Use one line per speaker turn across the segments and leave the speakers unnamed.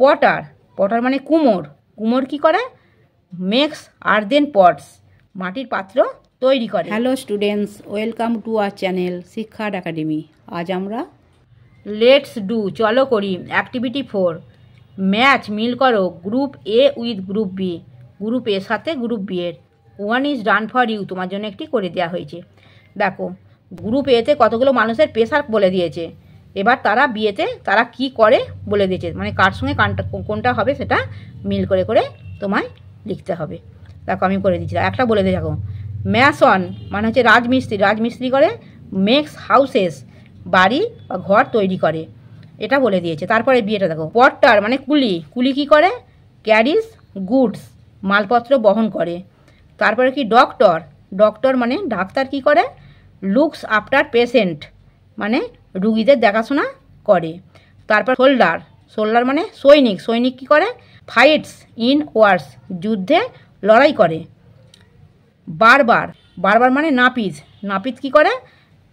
Potter Potter মানে কুমোর কুমোর কি করে মেক্স আর্দেন পটস মাটির পাত্র তৈরি করে hello students welcome to our channel Shiksha academy আজ আমরা লেটস ডু চলো করি অ্যাক্টিভিটি ফোর ম্যাচ মিল করো group A with group B group এর সাথে গ্রুপ বি এর one is done for you তোমার জন্য একটি করে দেওয়া হয়েছে দেখো গ্রুপ এতে কতগুলো মানুষের প্রেশার বলে দিয়েছে এবার তারা বিয়েতে তারা কি করে বলে দিয়েছে মানে কার সঙ্গে কানটা কোনটা হবে সেটা মিল করে করে তোমায় লিখতে হবে দেখো আমি করে দিচ্ছি একটা বলে দিই দেখো ম্যাসন মানে হচ্ছে রাজমিস্ত্রি রাজমিস্ত্রি করে মেক্স হাউসেস বাড়ি বা ঘর তৈরি করে এটা বলে দিয়েছে তারপরে বিয়েটা দেখো পট্টার মানে কুলি কুলি কি করে ক্যারিস গুডস মালপত্র বহন করে তারপরে কি ডক্টর ডক্টর মানে ডাক্তার কি করে লুকস আফটার পেশেন্ট মানে রুগীদের দেখাশোনা করে তারপর সোল্ডার সোল্ডার মানে সৈনিক সৈনিক কী করে ফাইটস ইন ওয়ার্স যুদ্ধে লড়াই করে বারবার বারবার মানে নাপিস নাপিত কি করে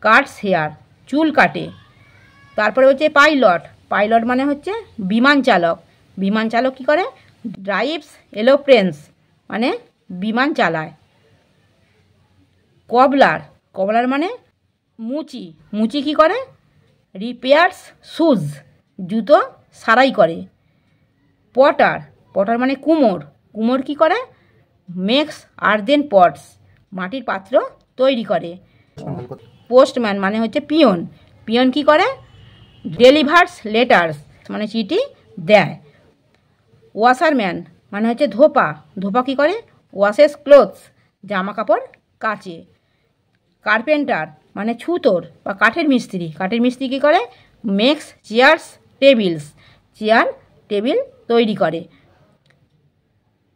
কাটস হেয়ার চুল কাটে তারপরে হচ্ছে পাইলট পাইলট মানে হচ্ছে বিমান চালক বিমান চালক কী করে ড্রাইভস এলোপ্রেন্স মানে বিমান চালায় কবলার কবলার মানে মুচি মুচি কি করে রিপেয়ার্স শুজ জুতো সারাই করে পটার পটার মানে কুমোর কুমোর কি করে মেক্স আর্দেন পটস মাটির পাত্র তৈরি করে পোস্টম্যান মানে হচ্ছে পিয়ন পিয়ন কি করে ডেলিভার্স লেটার্স মানে চিঠি দেয় ওয়াশারম্যান মানে হচ্ছে ধোপা ধোপা কি করে ওয়াশেস ক্লোথস জামা কাপড় কাচে কার্পেন্টার মানে ছুতোর বা কাঠের মিস্ত্রি কাঠের মিস্ত্রি কী করে makes chairs tables chair table তৈরি করে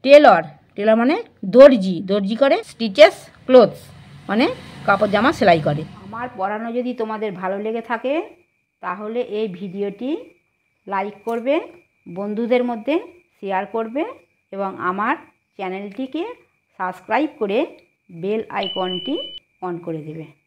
টেলর টেলর মানে দর্জি দর্জি করে স্টিচেস ক্লোথস মানে কাপড় জামা সেলাই করে আমার পড়ানো যদি তোমাদের ভালো লেগে থাকে তাহলে এই ভিডিওটি লাইক করবে বন্ধুদের মধ্যে শেয়ার করবে এবং আমার চ্যানেলটিকে সাবস্ক্রাইব করে বেল আইকনটি অন করে দেবে